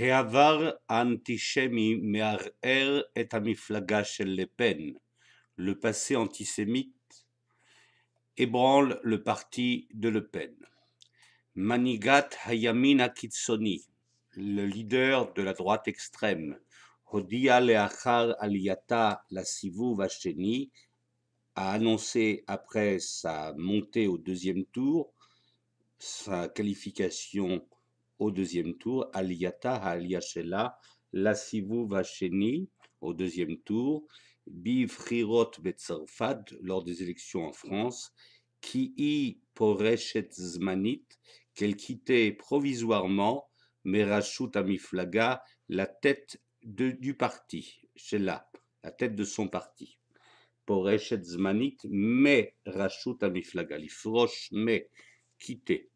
העבר האנטישמי מערער את Le passé antisémite ébranle le parti de Le Pen. Manigat Hayamin Akitsoni, le leader de la droite extrême, a annoncé après sa montée au deuxième tour sa qualification au deuxième tour, Aliyata Aliyashela Lassivu Vacheni au deuxième tour, Bifrirot Betzarfad lors des élections en France, Ki Poreshet Zmanit, qu'elle quittait provisoirement mais Merashut Amiflaga, la tête de, du parti, Shela, la tête de son parti. Poreshet Zmanit, mais Rachut Amiflaga, Lifrosh, mais quitter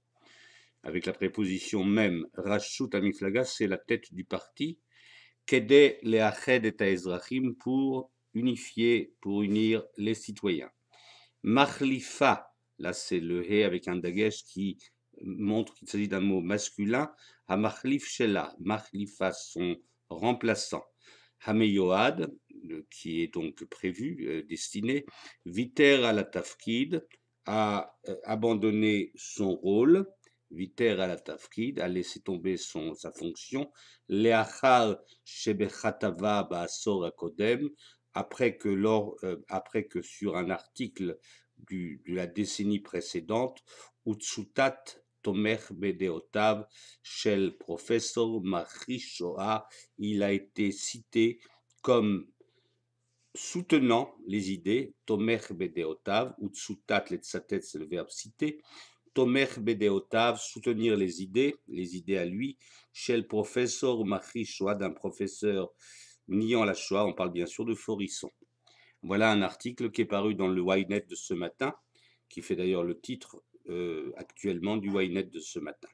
avec la préposition même, Rashut Amiflaga, c'est la tête du parti, Kede Leached et Ezrachim, pour unifier, pour unir les citoyens. Mahlifa, là c'est le he » avec un dagesh qui montre qu'il s'agit d'un mot masculin, mahlif Shela, Mahlifa, son remplaçant. Hameyoad, qui est donc prévu, euh, destiné, Viter à la Tafkid, a euh, abandonné son rôle, viter à la tafkid, a laissé tomber son, sa fonction, leachar shebechatava ba'asor akodem, après que, lors, euh, après que sur un article du, de la décennie précédente, Utsutat Tomer Bedeotav, shel professeur Marishoa, il a été cité comme soutenant les idées, Tomer Bedeotav, Utsutat Letsatet, c'est le verbe cité, Tomer Bedeotav, soutenir les idées, les idées à lui, chez le professeur choix d'un professeur niant la choix. on parle bien sûr de Forisson. Voilà un article qui est paru dans le Ynet de ce matin, qui fait d'ailleurs le titre euh, actuellement du Ynet de ce matin.